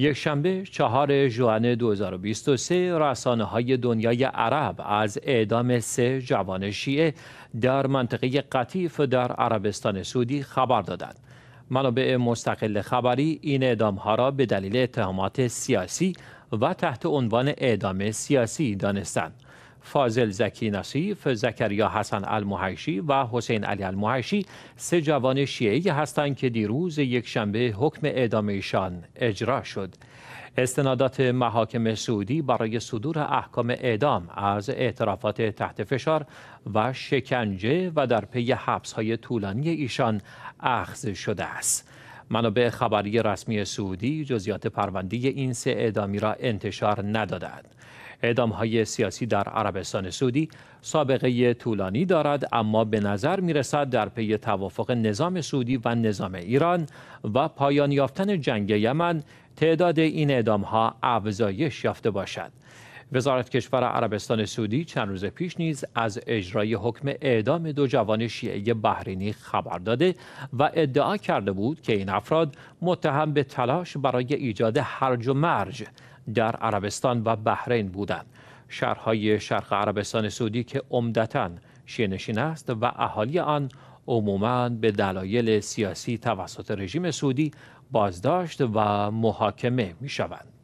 یک شنبه چهار جوان 2023 رسانه های دنیای عرب از اعدام سه جوان شیعه در منطقه قطیف در عربستان سعودی خبر دادند. منابع مستقل خبری این اعدام ها را به دلیل اتهامات سیاسی و تحت عنوان اعدام سیاسی دانستند. فاضل زکی نصیف، زکریا حسن المحیشی و حسین علی المحیشی سه جوان شیعی هستند که دیروز یک شنبه حکم اعدامشان اجرا شد. استنادات محاکم سعودی برای صدور احکام اعدام از اعترافات تحت فشار و شکنجه و در پی حبس های طولانی ایشان اخذ شده است. منابع خبری رسمی سعودی جزیات پرونده این سه اعدامی را انتشار ندادند. اعدام های سیاسی در عربستان سعودی سابقه طولانی دارد اما به نظر می رسد در پی توافق نظام سعودی و نظام ایران و پایان یافتن جنگ یمن تعداد این اعدام ها افزایش یافته باشد. وزارت کشور عربستان سعودی چند روز پیش نیز از اجرای حکم اعدام دو جوان شیعه بحرینی خبر داده و ادعا کرده بود که این افراد متهم به تلاش برای ایجاد هرج و مرج در عربستان و بحرین بودند. شهرهای شرق عربستان سعودی که عمدتا شینشین است و اهالی آن عموما به دلایل سیاسی توسط رژیم سعودی بازداشت و محاکمه می شوند.